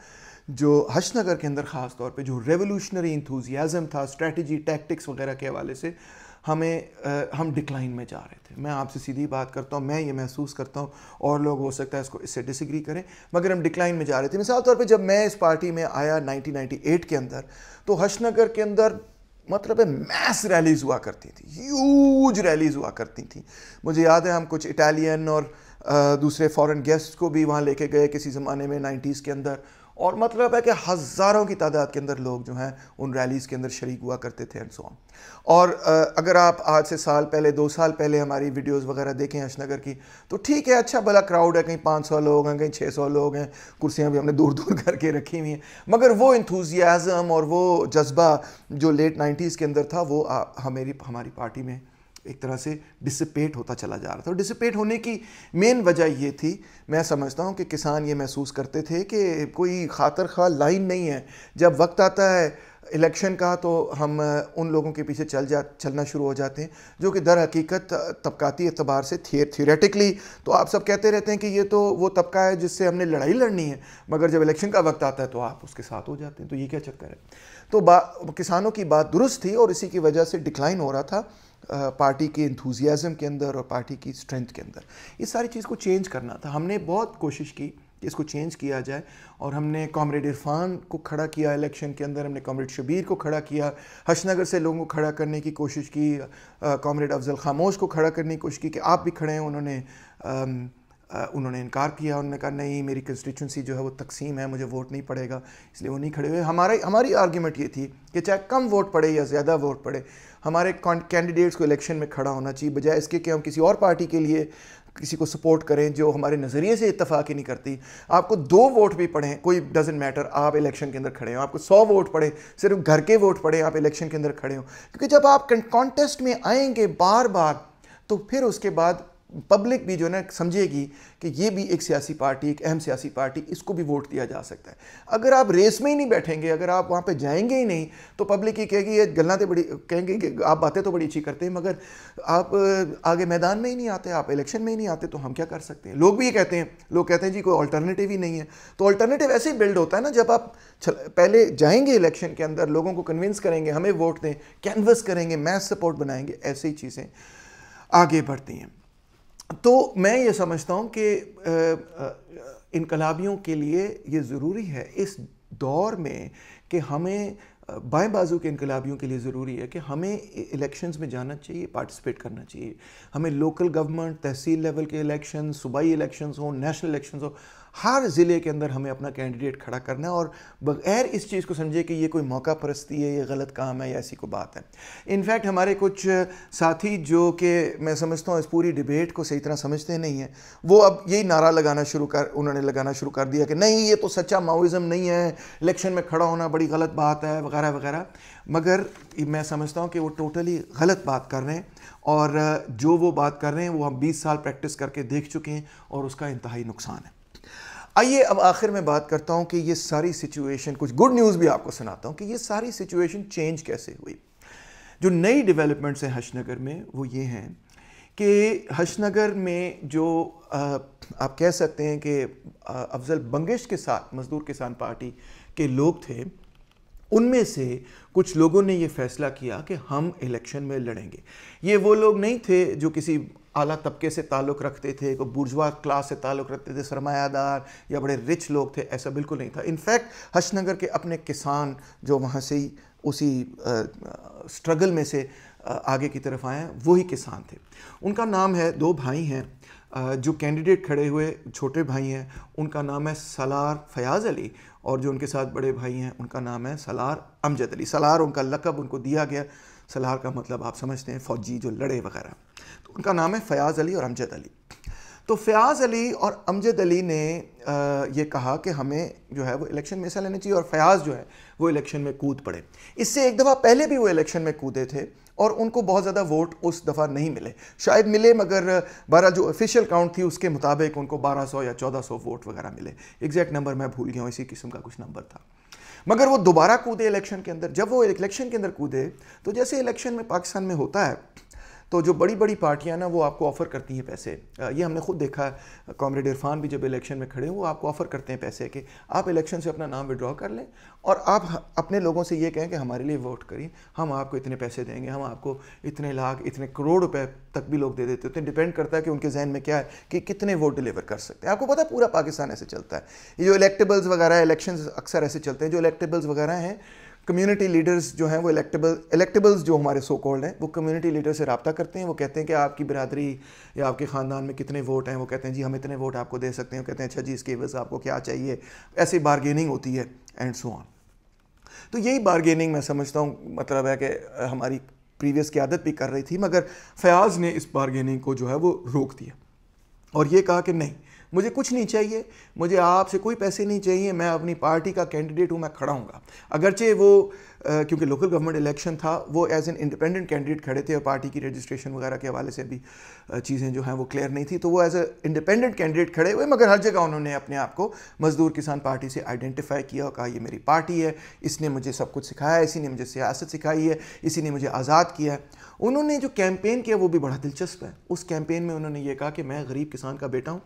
[SPEAKER 1] जो हशनगर के अंदर ख़ास तौर पे जो रेवोल्यूशनरी इंथूजियाजम था स्ट्रेटजी टैक्टिक्स वगैरह के हवाले से हमें आ, हम डिक्लाइन में जा रहे थे मैं आपसे सीधी बात करता हूँ मैं ये महसूस करता हूँ और लोग हो सकता है इसको इससे डिसग्री करें मगर हम डिक्लाइन में जा रहे थे मिसाल तौर पे जब मैं इस पार्टी में आया 1998 के अंदर तो हशनगर के अंदर मतलब है मैस रैलीज हुआ करती थी ह्यूज रैलीज हुआ करती थी मुझे याद है हम कुछ इटालियन और दूसरे फॉरेन गेस्ट को भी वहाँ लेके गए किसी ज़माने में नाइन्टीज़ के अंदर और मतलब है कि हज़ारों की तादाद के अंदर लोग जो हैं उन रैलीज़ के अंदर शरीक हुआ करते थे एंड सो ऑन और अगर आप आज से साल पहले दो साल पहले हमारी वीडियोस वगैरह देखें अशनगर की तो ठीक है अच्छा भला क्राउड है कहीं 500 लोग हैं कहीं 600 लोग हैं कुर्सियाँ भी हमने दूर दूर करके रखी हुई हैं मगर वो इंथूजियाज़म और वो जज्बा जो लेट नाइन्टीज़ के अंदर था वो हमारी हमारी पार्टी में एक तरह से डिसिपेट होता चला जा रहा था और डिसिपेट होने की मेन वजह ये थी मैं समझता हूँ कि किसान ये महसूस करते थे कि कोई खातर खा लाइन नहीं है जब वक्त आता है इलेक्शन का तो हम उन लोगों के पीछे चल जा चलना शुरू हो जाते हैं जो कि दर हकीकत तबकाती एतबार से थियर थियोरेटिकली तो आप सब कहते रहते हैं कि ये तो वो तबका है जिससे हमने लड़ाई लड़नी है मगर जब इलेक्शन का वक्त आता है तो आप उसके साथ हो जाते हैं तो ये क्या चक्कर है तो किसानों की बात दुरुस्त थी और इसी की वजह से डिक्लाइन हो रहा था पार्टी के इंथूज़ियाजम के अंदर और पार्टी की स्ट्रेंथ के अंदर इस सारी चीज़ को चेंज करना था हमने बहुत कोशिश की कि इसको चेंज किया जाए और हमने कॉमरेड इरफान को खड़ा किया इलेक्शन के अंदर हमने कॉमरेड शबीर को खड़ा किया हशनगर से लोगों को खड़ा करने की कोशिश की कॉमरेड अफजल खामोश को खड़ा करने की कोशिश की कि आप भी खड़े हैं उन्होंने उन्होंने इनकार किया उन्होंने कहा नहीं मेरी कंस्टिट्यूंसी जो है वो तकसीम है मुझे वोट नहीं पड़ेगा इसलिए वो नहीं खड़े हुए हमारे हमारी आर्ग्यूमेंट ये थी कि चाहे कम वोट पड़े या ज़्यादा वोट पड़े हमारे कैंडिडेट्स को इलेक्शन में खड़ा होना चाहिए बजाय इसके कि हम किसी और पार्टी के लिए किसी को सपोर्ट करें जो हमारे नज़रिए से इतफाक़ ही नहीं करती आपको दो वोट भी पढ़ें कोई डजेंट मैटर आप इलेक्शन के अंदर खड़े हों आपको सौ वोट पड़े सिर्फ घर के वोट पड़े आप इलेक्शन के अंदर खड़े हों क्योंकि जब आप कॉन्टेस्ट में आएंगे बार बार तो फिर उसके बाद पब्लिक भी जो है ना समझेगी कि ये भी एक सियासी पार्टी एक अहम सियासी पार्टी इसको भी वोट दिया जा सकता है अगर आप रेस में ही नहीं बैठेंगे अगर आप वहाँ पे जाएंगे ही नहीं तो पब्लिक ये कहेगी ये गलना तो बड़ी कहेंगे कि आप बातें तो बड़ी अच्छी करते हैं मगर आप आगे मैदान में ही नहीं आते आप इलेक्शन में ही नहीं आते तो हम क्या कर सकते हैं लोग भी ये कहते हैं लोग कहते हैं जी कोई ऑल्टरनेटिव ही नहीं है तो ऑल्टरनेटिव ऐसे ही बिल्ड होता है ना जब आप पहले जाएंगे इलेक्शन के अंदर लोगों को कन्विंस करेंगे हमें वोट दें कैनवस करेंगे मैथ सपोर्ट बनाएंगे ऐसे चीज़ें आगे बढ़ती हैं तो मैं ये समझता हूँ कि इनकलाबियों के लिए ये ज़रूरी है इस दौर में कि हमें बाएं बाजू के इनकलाबियों के लिए ज़रूरी है कि हमें इलेक्शंस में जाना चाहिए पार्टिसिपेट करना चाहिए हमें लोकल गवर्नमेंट तहसील लेवल के इलेक्शन सूबाई इलेक्शंस हों नेशनल इलेक्शंस हों हर ज़िले के अंदर हमें अपना कैंडिडेट खड़ा करना है और बगैर इस चीज़ को समझे कि ये कोई मौका परस्ती है ये गलत काम है या ऐसी कोई बात है इनफैक्ट हमारे कुछ साथी जो कि मैं समझता हूँ इस पूरी डिबेट को सही तरह समझते नहीं हैं वो अब यही नारा लगाना शुरू कर उन्होंने लगाना शुरू कर दिया कि नहीं ये तो सच्चा माओइज़म नहीं है इलेक्शन में खड़ा होना बड़ी गलत बात है वगैरह वगैरह मगर मैं समझता हूँ कि वो टोटली गलत बात कर रहे हैं और जो वो बात कर रहे हैं वो हम 20 साल प्रैक्टिस करके देख चुके हैं और उसका इंतहाई नुकसान है आइए अब आखिर में बात करता हूँ कि ये सारी सिचुएशन कुछ गुड न्यूज़ भी आपको सुनाता हूँ कि ये सारी सिचुएशन चेंज कैसे हुई जो नई डेवलपमेंट्स हैं हशनगर में वो ये हैं कि हशनगर में जो आप कह सकते हैं कि अफजल बंगेश के साथ मज़दूर किसान पार्टी के लोग थे उनमें से कुछ लोगों ने ये फैसला किया कि हम इलेक्शन में लड़ेंगे ये वो लोग नहीं थे जो किसी आला तबके से ताल्लुक़ रखते थे को बुर्जवा क्लास से ताल्लुक़ रखते थे सरमायादार या बड़े रिच लोग थे ऐसा बिल्कुल नहीं था इनफैक्ट हशनगर के अपने किसान जो वहाँ से ही उसी स्ट्रगल में से आगे की तरफ आए वही किसान थे उनका नाम है दो भाई हैं जो कैंडिडेट खड़े हुए छोटे भाई हैं उनका नाम है सलार फयाज़ अली और जो उनके साथ बड़े भाई हैं उनका नाम है सलार अमजद अली सलार उनका लकब उनको दिया गया सलार का मतलब आप समझते हैं फ़ौजी जो लड़े वगैरह तो उनका नाम है फ़याज़ अली और अमजद अली तो फ़याज़ अली और अमजद अली ने ये कहा कि हमें जो है वो इलेक्शन में हिस्सा लेना चाहिए और फ़याज़ जो है वो इलेक्शन में कूद पड़े इससे एक दफ़ा पहले भी वो इलेक्शन में कूदे थे और उनको बहुत ज़्यादा वोट उस दफ़ा नहीं मिले शायद मिले मगर बारह जो ऑफिशियल काउंट थी उसके मुताबिक उनको 1200 या 1400 वोट वगैरह मिले एग्जैक्ट नंबर मैं भूल गया हूँ इसी किस्म का कुछ नंबर था मगर वो दोबारा कूदे इलेक्शन के अंदर जब वो इलेक्शन के अंदर कूदे तो जैसे इलेक्शन में पाकिस्तान में होता है तो जो बड़ी बड़ी पार्टियाँ ना वो आपको ऑफ़र करती हैं पैसे ये हमने खुद देखा कॉमरेड इरफान भी जब इलेक्शन में खड़े हुए वो आपको ऑफ़र करते हैं पैसे कि आप इलेक्शन से अपना नाम विड्रॉ कर लें और आप अपने लोगों से ये कहें कि हमारे लिए वोट करिए हम आपको इतने पैसे देंगे हम आपको इतने लाख इतने करोड़ रुपए तक भी लोग दे देते होते हैं डिपेंड तो करता है कि उनके जहन में क्या है कि कितने वोट डिलीवर कर सकते हैं आपको पता है पूरा पाकिस्तान ऐसे चलता है ये जो इलेक्टेबल्स वगैरह इलेक्शन अक्सर ऐसे चलते हैं जो इलेक्टेबल्स वगैरह हैं कम्युनिटी लीडर्स जो हैं वो इलेक्टेबल इलेक्टेबल्स जो हमारे सो कॉल्ड हैं वो कम्युनिटी लीडर से रबता करते हैं वो कहते हैं कि आपकी बरदरी या आपके ख़ानदान में कितने वोट हैं वो कहते हैं जी हम इतने वोट आपको दे सकते हैं वो कहते हैं अच्छा जी इसके एवज आपको क्या चाहिए ऐसी बारगेनिंग होती है एंड सो ऑन तो यही बारगेनिंग मैं समझता हूँ मतलब है कि हमारी प्रीवियस की आदत भी कर रही थी मगर फयाज ने इस बारगेनिंग को जो है वो रोक दिया और ये कहा कि नहीं मुझे कुछ नहीं चाहिए मुझे आपसे कोई पैसे नहीं चाहिए मैं अपनी पार्टी का कैंडिडेट हूँ मैं खड़ा हूँ अगरचे वो क्योंकि लोकल गवर्नमेंट इलेक्शन था वो एज एन इंडिपेंडेंट कैंडिडेट खड़े थे और पार्टी की रजिस्ट्रेशन वगैरह के हवाले से भी चीज़ें जो हैं वो क्लियर नहीं थी तो वो एज ए इंडिपेंडेंट कैंडिडेट खड़े हुए मगर हर जगह उन्होंने अपने आप को मजदूर किसान पार्टी से आइडेंटिफाई किया और कहा ये मेरी पार्टी है इसने मुझे सब कुछ सिखाया इसी ने मुझे सियासत सिखाई है इसी ने मुझे आज़ाद किया है उन्होंने जो कैंपेन किया वो भी बड़ा दिलचस्प है उस कैंपेन में उन्होंने ये कहा कि मैं गरीब किसान का बेटा हूँ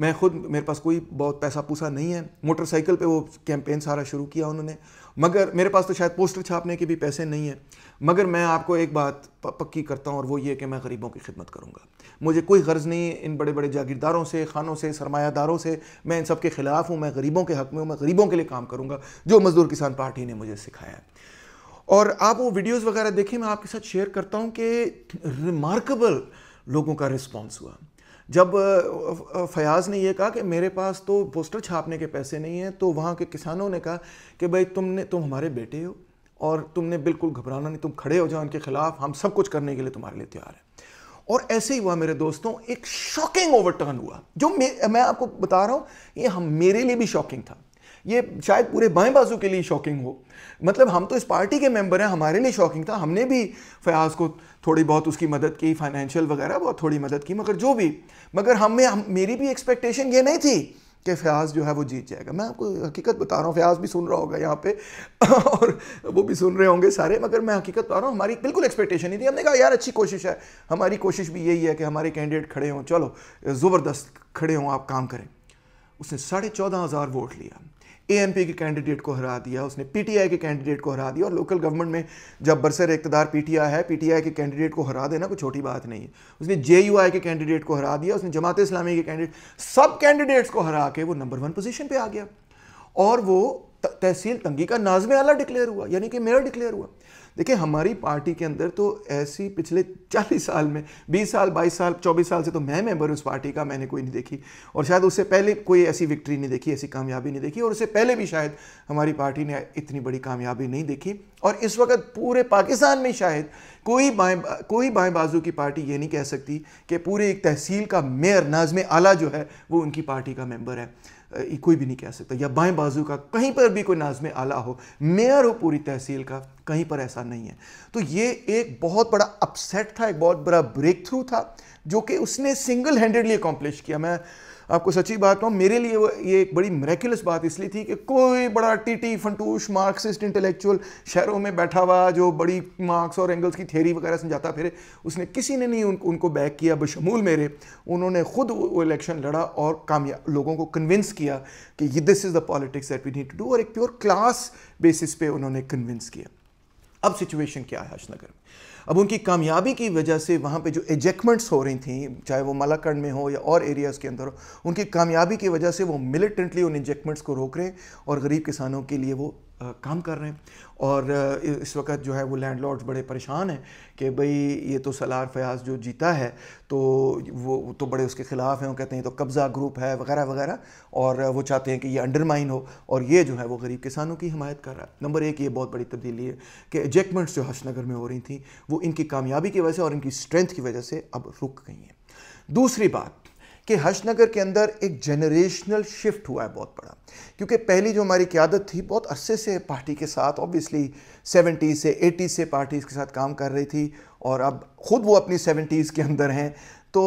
[SPEAKER 1] मैं खुद मेरे पास कोई बहुत पैसा पूसा नहीं है मोटरसाइकिल पे वो कैंपेन सारा शुरू किया उन्होंने मगर मेरे पास तो शायद पोस्टर छापने के भी पैसे नहीं हैं मगर मैं आपको एक बात पक्की करता हूँ और वो ये कि मैं गरीबों की खिदमत करूँगा मुझे कोई गर्ज़ नहीं इन बड़े बड़े जागीरदारों से खानों से सरमायादारों से मैं इन सब के ख़िलाफ़ हूँ मैं गरीबों के हक़ में हूँ मैं गरीबों के लिए काम करूँगा जो मज़दूर किसान पार्टी ने मुझे सिखाया है और आप वो वीडियोस वगैरह देखें मैं आपके साथ शेयर करता हूँ कि रिमार्केबल लोगों का रिस्पॉन्स हुआ जब फयाज़ ने यह कहा कि मेरे पास तो पोस्टर छापने के पैसे नहीं हैं तो वहाँ के किसानों ने कहा कि भाई तुमने तुम हमारे बेटे हो और तुमने बिल्कुल घबराना नहीं तुम खड़े हो जाओ उनके खिलाफ हम सब कुछ करने के लिए तुम्हारे लिए तैयार हैं और ऐसे ही हुआ मेरे दोस्तों एक शॉकिंग ओवरटर्न हुआ जो मैं आपको बता रहा हूँ ये हम मेरे लिए भी शॉकिंग था ये शायद पूरे बाएं बाजू के लिए शॉकिंग हो मतलब हम तो इस पार्टी के मेंबर हैं हमारे लिए शॉकिंग था हमने भी फयाज को थोड़ी बहुत उसकी मदद की फाइनेंशियल वगैरह बहुत थोड़ी मदद की मगर जो भी मगर हमें हम, मेरी भी एक्सपेक्टेशन ये नहीं थी कि फयाज जो है वो जीत जाएगा मैं आपको हकीकत बता रहा हूँ फयाज भी सुन रहा होगा यहाँ पे और वो भी सुन रहे होंगे सारे मगर मैं हकीकत बता रहा हूँ हमारी बिल्कुल एक्सपेक्टेशन नहीं थी हमने कहा यार अच्छी कोशिश है हमारी कोशिश भी यही है कि हमारे कैंडिडेट खड़े हों चलो ज़बरदस्त खड़े हों आप काम करें उसने साढ़े चौदह हज़ार वोट लिया पी के कैंडिडेट को हरा दिया उसने पीटीआई के कैंडिडेट को हरा दिया और लोकल गवर्नमेंट में जब बरसर इकतदार पीटीआई है पीटीआई के कैंडिडेट को हरा देना कोई छोटी बात नहीं है उसने जेयूआई के कैंडिडेट को हरा दिया उसने जमात इस्लामी के कैंडिडेट सब कैंडिडेट्स को हरा के वो नंबर वन पोजिशन पर आ गया और वो तहसील तंगी का नाजम आला डिक्लेयर हुआ यानी कि मेयर डिक्लेयर हुआ देखिए हमारी पार्टी के अंदर तो ऐसी पिछले चालीस साल में बीस साल बाईस साल चौबीस साल से तो मैं मेंबर उस पार्टी का मैंने कोई नहीं देखी और शायद उससे पहले कोई ऐसी विक्ट्री नहीं देखी ऐसी कामयाबी नहीं देखी और उससे पहले भी शायद हमारी पार्टी ने इतनी बड़ी कामयाबी नहीं देखी और इस वक्त पूरे पाकिस्तान में शायद कोई बाएं कोई बाएं बाजू की पार्टी ये नहीं कह सकती कि पूरे एक तहसील का मेयर नाजम आला जो है वो उनकी पार्टी का मेंबर है कोई भी नहीं कह सकता या बाएं बाजू का कहीं पर भी कोई नाजम आला हो मेयर हो पूरी तहसील का कहीं पर ऐसा नहीं है तो ये एक बहुत बड़ा अपसेट था एक बहुत बड़ा ब्रेक थ्रू था जो कि उसने सिंगल हैंडेडली अकॉम्प्लिश किया मैं आपको सच्ची बात कहूँ मेरे लिए वो ये एक बड़ी मेरेकुलस बात इसलिए थी कि कोई बड़ा टीटी फंटूश मार्क्सिस्ट इंटेलेक्चुअल शहरों में बैठा हुआ जो बड़ी मार्क्स और एंगल्स की थेरी वगैरह समझाता फिर उसने किसी ने नहीं उन, उनको बैक किया बशमूल मेरे उन्होंने खुद वो इलेक्शन लड़ा और कामयाब लोगों को कन्विंस किया कि ये this is the politics that we need to do और एक प्योर क्लास बेसिस पे उन्होंने कन्विंस किया अब सिचुएशन क्या है अशनगर में अब उनकी कामयाबी की वजह से वहाँ पे जो एजेक्टमेंट्स हो रही थी चाहे वो मलाकंड में हो या और एरियाज़ के अंदर हो उनकी कामयाबी की वजह से वो मिलिटेंटली उन एजेक्टमेंट्स को रोक रहे हैं और गरीब किसानों के लिए वो आ, काम कर रहे हैं और इस वक्त जो है वो लैंडलॉर्ड बड़े परेशान हैं कि भाई ये तो सलार फयाज जो जीता है तो वो तो बड़े उसके ख़िलाफ़ हैं वो कहते हैं तो कब्ज़ा ग्रुप है वगैरह वगैरह और वो चाहते हैं कि ये अंडरमाइन हो और ये जो है वो गरीब किसानों की हमायत कर रहा है नंबर एक ये बहुत बड़ी तब्दीली है कि एजेक्टमेंट्स जो हशनगर में हो रही थी वो इनकी कामयाबी की वजह से और इनकी स्ट्रेंथ की वजह से अब रुक गई हैं दूसरी बात कि हर्षनगर के अंदर एक जनरेशनल शिफ्ट हुआ है बहुत बड़ा क्योंकि पहली जो हमारी क्यादत थी बहुत अरसे से पार्टी के साथ ऑब्वियसली सेवेंटीज़ से एटीज़ से पार्टीज़ के साथ काम कर रही थी और अब ख़ुद वो अपनी सेवेंटीज़ के अंदर हैं तो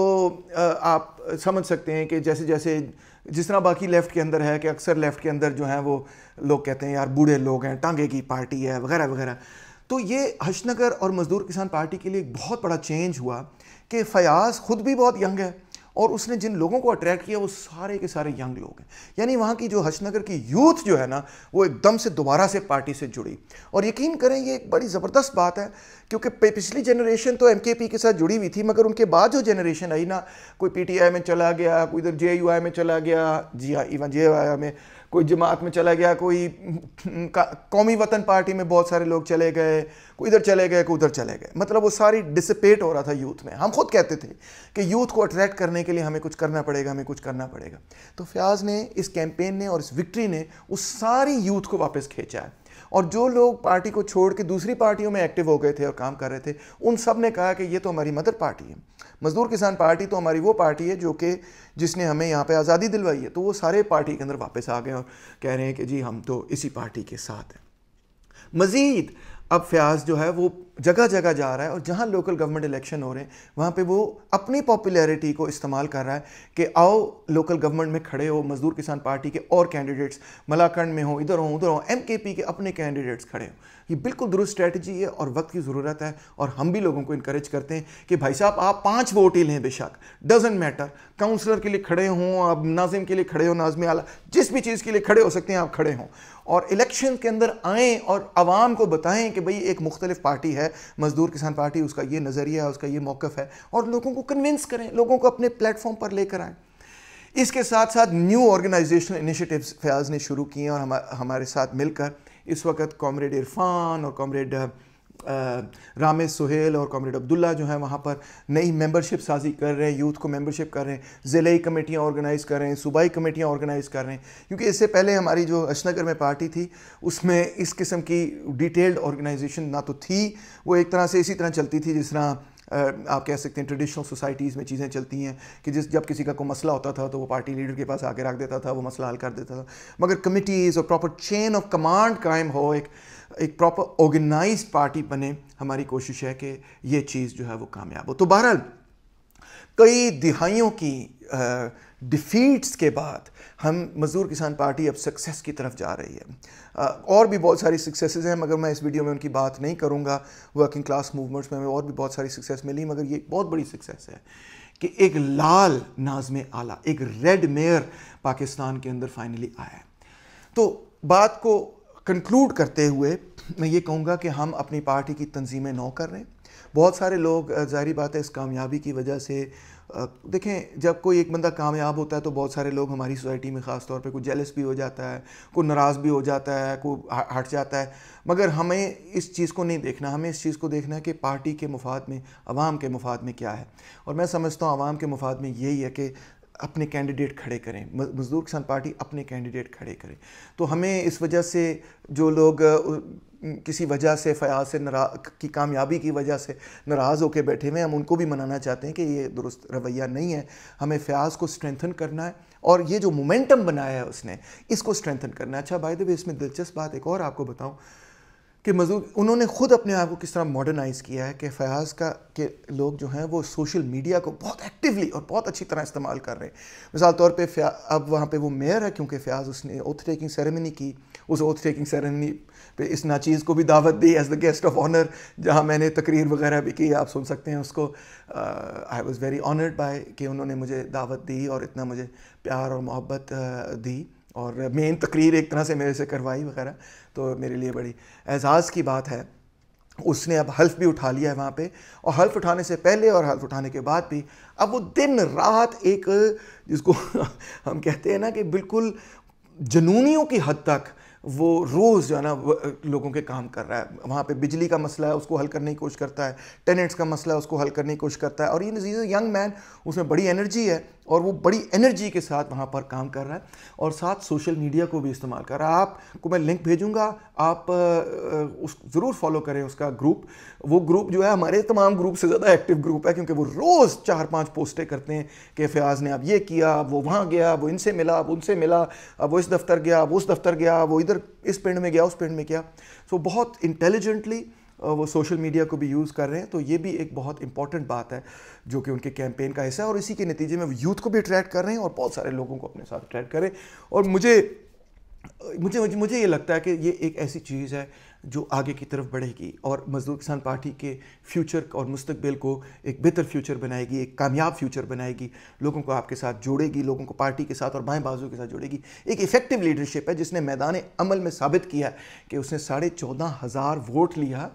[SPEAKER 1] आप समझ सकते हैं कि जैसे जैसे जिस तरह बाकी लेफ़्ट के अंदर है कि अक्सर लेफ़्ट के अंदर जो है वो लोग कहते हैं यार बूढ़े लोग हैं टांगे की पार्टी है वगैरह वगैरह तो ये हशनगर और मज़दूर किसान पार्टी के लिए एक बहुत बड़ा चेंज हुआ कि फयाज़ ख़ुद भी बहुत यंग है और उसने जिन लोगों को अट्रैक्ट किया वो सारे के सारे यंग लोग हैं यानी वहाँ की जो हशनगर की यूथ जो है ना वो एकदम से दोबारा से पार्टी से जुड़ी और यकीन करें ये एक बड़ी ज़बरदस्त बात है क्योंकि पिछली जनरेशन तो एम के साथ जुड़ी हुई थी मगर उनके बाद जो जनरेशन आई ना कोई पी में चला गया कोई इधर जे में चला गया जी हाँ इवन जे में कोई जमात में चला गया कोई कौमी वतन पार्टी में बहुत सारे लोग चले गए कोई इधर चले गए कोई उधर चले गए मतलब वो सारी डिसिपेट हो रहा था यूथ में हम खुद कहते थे कि यूथ को अट्रैक्ट करने के लिए हमें कुछ करना पड़ेगा हमें कुछ करना पड़ेगा तो फयाज ने इस कैंपेन ने और इस विक्ट्री ने उस सारी यूथ को वापस खींचा है और जो लोग पार्टी को छोड़ के दूसरी पार्टियों में एक्टिव हो गए थे और काम कर रहे थे उन सब ने कहा कि ये तो हमारी मदर पार्टी है मजदूर किसान पार्टी तो हमारी वो पार्टी है जो कि जिसने हमें यहाँ पे आज़ादी दिलवाई है तो वो सारे पार्टी के अंदर वापस आ गए और कह रहे हैं कि जी हम तो इसी पार्टी के साथ हैं मज़ीद अब फ्याज जो है वो जगह जगह जा रहा है और जहाँ लोकल गवर्नमेंट इलेक्शन हो रहे हैं वहाँ पे वो अपनी पॉपुलैरिटी को इस्तेमाल कर रहा है कि आओ लोकल गवर्नमेंट में खड़े हो मजदूर किसान पार्टी के और कैंडिडेट्स मलाखंड में हो इधर हो उधर हो एम के अपने कैंडिडेट्स खड़े हो ये बिल्कुल दुरुस्त स्ट्रैटेजी है और वक्त की ज़रूरत है और हम भी लोगों को इनक्रेज करते हैं कि भाई साहब आप पाँच वोट ही लें बेशक डजेंट मैटर काउंसलर के लिए खड़े हों आप नाजिम के लिए खड़े हो नाजम आला जिस भी चीज़ के लिए खड़े हो सकते हैं आप खड़े हों और इलेक्शन के अंदर आएँ और आवाम को बताएँ कि भाई एक मुख्तलिफ पार्टी है है मजदूर किसान पार्टी उसका ये नज़रिया है उसका ये मौक़ है और लोगों को कन्विंस करें लोगों को अपने प्लेटफॉर्म पर लेकर आएँ इसके साथ साथ न्यू ऑर्गेनाइजेशनल इनिशिएटिव फयाज ने शुरू किए और हमारे साथ मिलकर इस वक्त कॉमरेड इरफान और कॉमरेड राम सुहेल और कॉमरेड अब्दुल्ला जो हैं वहाँ पर नई मेंबरशिप साजी कर रहे हैं यूथ को मेंबरशिप कर रहे हैं ज़िले कमेटियाँ ऑर्गेनाइज़ कर रहे हैं सूबाई कमेटियाँ ऑर्गेनाइज़ कर रहे हैं क्योंकि इससे पहले हमारी जो अशनगर में पार्टी थी उसमें इस किस्म की डिटेल्ड ऑर्गेनाइजेशन ना तो थी वो एक तरह से इसी तरह चलती थी जिस तरह आप कह सकते हैं ट्रेडिशनल सोसाइटीज़ में चीज़ें चलती हैं कि जिस जब किसी का कोई मसला होता था तो वो पार्टी लीडर के पास आके रख देता था वो मसला हल कर देता था मगर कमिटीज़ और प्रॉपर चेन ऑफ कमांड कायम हो एक एक प्रॉपर ऑर्गेनाइज पार्टी बने हमारी कोशिश है कि ये चीज़ जो है वो कामयाब हो तो बहरहाल कई दिहाइयों की डिफ़ीट्स के बाद हम मज़दूर किसान पार्टी अब सक्सेस की तरफ जा रही है आ, और भी बहुत सारी सक्सेसेस हैं मगर मैं इस वीडियो में उनकी बात नहीं करूँगा वर्किंग क्लास मूवमेंट्स में हमें और भी बहुत सारी सक्सेस मिली मगर ये बहुत बड़ी सक्सेस है कि एक लाल नाजम आला एक रेड मेयर पाकिस्तान के अंदर फाइनली आया है तो बात को कंक्लूड करते हुए मैं ये कहूँगा कि हम अपनी पार्टी की तंजीमें नौ कर रहे हैं बहुत सारे लोग जाहिर बात है इस कामयाबी की वजह से देखें जब कोई एक बंदा कामयाब होता है तो बहुत सारे लोग हमारी सोसाइटी में ख़ास तौर पे कोई जेलस भी हो जाता है कोई नाराज़ भी हो जाता है कोई हट जाता है मगर हमें इस चीज़ को नहीं देखना हमें इस चीज़ को देखना है कि पार्टी के मुफाद में आवाम के मुफाद में क्या है और मैं समझता हूँ आवाम के मुफाद में यही है कि अपने कैंडिडेट खड़े करें मजदूर किसान पार्टी अपने कैंडिडेट खड़े करें तो हमें इस वजह से जो लोग किसी वजह से फयाज से नरा की कामयाबी की वजह से नाराज़ होकर बैठे हुए हम उनको भी मनाना चाहते हैं कि ये दुरुस्त रवैया नहीं है हमें फयाज को स्ट्रेंथन करना है और ये जो मोमेंटम बनाया है उसने इसको स्ट्रेंथन करना है अच्छा भाई देवी इसमें दिलचस्प बात एक और आपको बताऊँ कि मजदूर उन्होंने ख़ुद अपने आप को किस तरह मॉडर्नाइज़ किया है कि फयाज का के लोग जो हैं वो सोशल मीडिया को बहुत एक्टिवली और बहुत अच्छी तरह इस्तेमाल कर रहे हैं मिसाल तौर पर अब वहाँ पे वो मेयर है क्योंकि फयाज उसने ओथ टेकिंग सेरेमनी की उस ओथ टेकिंग सेरेमनी पे इस नाचीज़ को भी दावत दी as the guest of honour जहाँ मैंने तकरीर वगैरह भी की आप सुन सकते हैं उसको I was very honoured by कि उन्होंने मुझे दावत दी और इतना मुझे प्यार और मोहब्बत uh, दी और मेन तकरीर एक तरह से मेरे से करवाई वगैरह तो मेरे लिए बड़ी एजाज़ की बात है उसने अब हल्फ भी उठा लिया है वहाँ पे और हल्फ उठाने से पहले और हल्फ उठाने के बाद भी अब वो दिन रात एक जिसको हम कहते हैं ना कि बिल्कुल जनूनियों की हद तक वो रोज़ जो है ना लोगों के काम कर रहा है वहाँ पे बिजली का मसला है उसको हल करने की कोशिश करता है टेनेंट्स का मसला है उसको हल करने की कोशिश करता है और ये नजीज यंग मैन उसमें बड़ी एनर्जी है और वो बड़ी एनर्जी के साथ वहाँ पर काम कर रहा है और साथ सोशल मीडिया को भी इस्तेमाल कर रहा है आपको मैं लिंक भेजूँगा आप उस ज़रूर फॉलो करें उसका ग्रुप वो ग्रुप जो है हमारे तमाम ग्रुप से ज़्यादा एक्टिव ग्रुप है क्योंकि वो रोज़ चार पाँच पोस्टें करते हैं कि फयाज ने अब ये किया वो वहाँ गया वो इनसे मिला अब उनसे मिला अब वो इस दफ्तर गया अब उस दफ्तर गया वो इधर इधर इस पिंड में गया उस पिंड में गया सो so, बहुत इंटेलिजेंटली वो सोशल मीडिया को भी यूज़ कर रहे हैं तो ये भी एक बहुत इंपॉर्टेंट बात है जो कि उनके कैंपेन का हिस्सा है और इसी के नतीजे में वो यूथ को भी अट्रैक्ट कर रहे हैं और बहुत सारे लोगों को अपने साथ अट्रैक्ट करें और मुझे मुझे मुझे ये लगता है कि ये एक ऐसी चीज़ है जो आगे की तरफ बढ़ेगी और मजदूर किसान पार्टी के फ्यूचर और मुस्तबिल को एक बेहतर फ्यूचर बनाएगी एक कामयाब फ्यूचर बनाएगी लोगों को आपके साथ जोड़ेगी लोगों को पार्टी के साथ और बाएं बाजू के साथ जोड़ेगी एक इफेक्टिव लीडरशिप है जिसने मैदान अमल में साबित किया कि उसने साढ़े चौदह हज़ार वोट लिया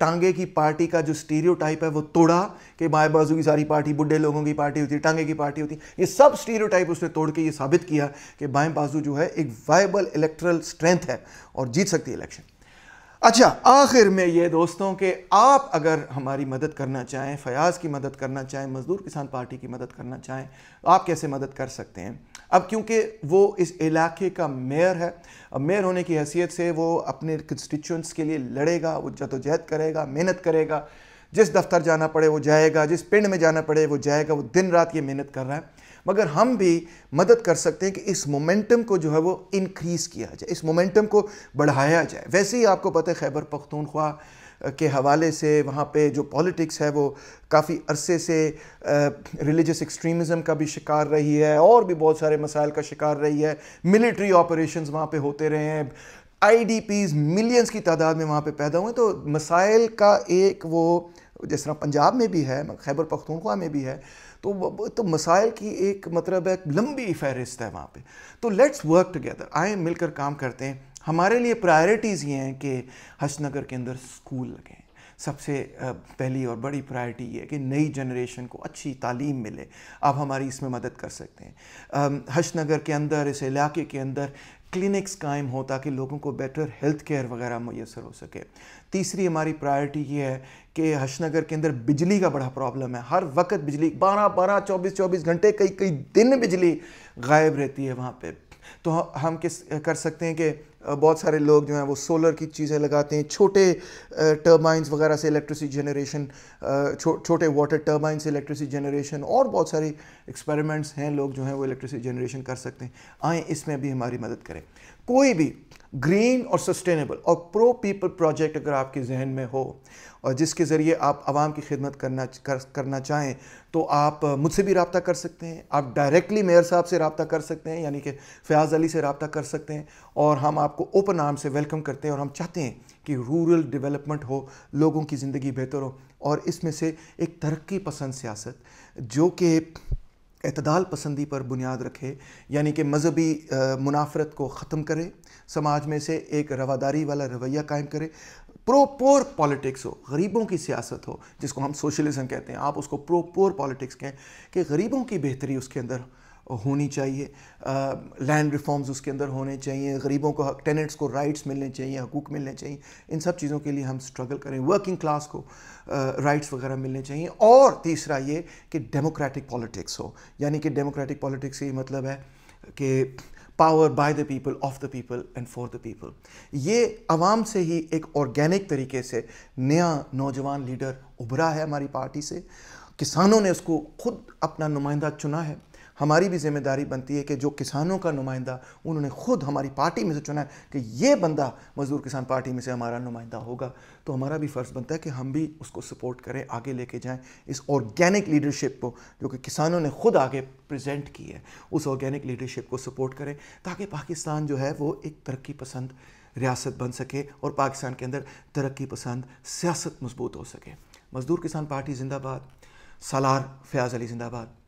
[SPEAKER 1] टांगे की पार्टी का जो स्टीरियो है वो तोड़ा कि बाएं बाजू की सारी पार्टी बुढ़े लोगों की पार्टी होती टांगे की पार्टी होती ये सब स्टीरियो उसने तोड़ के ये साबित किया कि बाएं बाजू जो है एक वाइबल इलेक्ट्रल स्ट्रेंथ है और जीत सकती है इलेक्शन अच्छा आखिर में ये दोस्तों कि आप अगर हमारी मदद करना चाहें फयाज़ की मदद करना चाहें मज़दूर किसान पार्टी की मदद करना चाहें तो आप कैसे मदद कर सकते हैं अब क्योंकि वो इस इलाके का मेयर है मेयर होने की हैसियत से वो अपने कंस्टिट्यूंस के लिए लड़ेगा वो जदोजहद करेगा मेहनत करेगा जिस दफ्तर जाना पड़े वो जाएगा जिस पिंड में जाना पड़े वो जाएगा वो दिन रात ये मेहनत कर रहा है मगर हम भी मदद कर सकते हैं कि इस मोमेंटम को जो है वो इनक्रीज़ किया जाए इस मोमेंटम को बढ़ाया जाए वैसे ही आपको पता है खैबर पख्तूनख्वा के हवाले से वहाँ पे जो पॉलिटिक्स है वो काफ़ी अरसे से रिलीजस एक्सट्रीमिज़म का भी शिकार रही है और भी बहुत सारे मसाइल का शिकार रही है मिलिट्री ऑपरेशंस वहाँ पे होते रहे हैं आई डी पीज़ मिलियंस की तादाद में वहाँ पे पैदा हुए तो मसाइल का एक वो जिस तरह पंजाब में भी है खैबर पख्तूनख्वा में भी है तो तो मसाइल की एक मतलब है लंबी फहरिस्त है वहाँ पे तो लेट्स वर्क टुगेदर आए मिलकर काम करते हैं हमारे लिए प्रायोरिटीज़ ये हैं कि हसनगर के अंदर स्कूल लगें सबसे पहली और बड़ी प्रायोरिटी ये है कि नई जनरेशन को अच्छी तालीम मिले आप हमारी इसमें मदद कर सकते हैं हशनगर के अंदर इस इलाके के अंदर क्लिनिक्स कायम हो ताकि लोगों को बेटर हेल्थ केयर वगैरह मैसर हो सके तीसरी हमारी प्रायोरिटी ये है कि हशनगर के अंदर बिजली का बड़ा प्रॉब्लम है हर वक्त बिजली बारह बारह चौबीस चौबीस घंटे कई कई दिन बिजली गायब रहती है वहाँ पे तो हम किस कर सकते हैं कि बहुत सारे लोग जो हैं वो सोलर की चीज़ें लगाते हैं छोटे टर्बाइंस वगैरह से इलेक्ट्रिसिटी जनरेशन छो, छोटे वाटर टर्बाइन से इलेक्ट्रिसिटी जनरेशन और बहुत सारी एक्सपेरिमेंट्स हैं लोग जो हैं वो इलेक्ट्रिसिटी जनरेशन कर सकते हैं आएँ इसमें भी हमारी मदद करें कोई भी ग्रीन और सस्टेनेबल और प्रो पीपल प्रोजेक्ट अगर आपके जहन में हो और जिसके ज़रिए आप आवाम की खिदमत करना कर, करना चाहें तो आप मुझसे भी रबता कर सकते हैं आप डायरेक्टली मेयर साहब से रबता कर सकते हैं यानी कि फ़याज़ अली से रबता कर सकते हैं और हम आपको ओपन आर्म से वेलकम करते हैं और हम चाहते हैं कि रूरल डेवलपमेंट हो लोगों की ज़िंदगी बेहतर हो और इसमें से एक तरक्की पसंद सियासत जो कि अतदाल पसंदी पर बुनियाद रखे यानी कि मजहबी मुनाफरत को ख़त्म करे समाज में से एक रवादारी वाला रवैया कायम करे प्रो पोर पॉलिटिक्स हो गरीबों की सियासत हो जिसको हम सोशलिज़म कहते हैं आप उसको प्रो पोर पॉलिटिक्स कहें कि गरीबों की बेहतरी उसके अंदर होनी चाहिए लैंड रिफॉर्म्स उसके अंदर होने चाहिए गरीबों को टेनेंट्स को राइट्स मिलने चाहिए हकूक मिलने चाहिए इन सब चीज़ों के लिए हम स्ट्रगल करें वर्किंग क्लास को राइट्स वगैरह मिलने चाहिए और तीसरा ये कि डेमोक्रेटिक पॉलिटिक्स हो यानी कि डेमोक्रेटिक पॉलिटिक्स से मतलब है कि power by the people of the people and for the people ये आवाम से ही एक ऑर्गेनिक तरीके से नया नौजवान लीडर उभरा है हमारी पार्टी से किसानों ने उसको खुद अपना नुमाइंदा चुना है हमारी भी जिम्मेदारी बनती है कि जो किसानों का नुमाइंदा उन्होंने खुद हमारी पार्टी में से चुना है कि ये बंदा मजदूर किसान पार्टी में से हमारा नुमाइंदा होगा तो हमारा भी फ़र्ज़ बनता है कि हम भी उसको सपोर्ट करें आगे लेके जाएं इस ऑर्गेनिक लीडरशिप को जो कि किसानों ने खुद आगे प्रेजेंट की है उस ऑर्गेनिक लीडरशिप को सपोर्ट करें ताकि पाकिस्तान जो है वो एक तरक्की पसंद रियासत बन सके और पाकिस्तान के अंदर तरक्की पसंद सियासत मजबूत हो सके मज़दूर किसान पार्टी जिंदाबाद सालार फयाज़ अली जिंदाबाद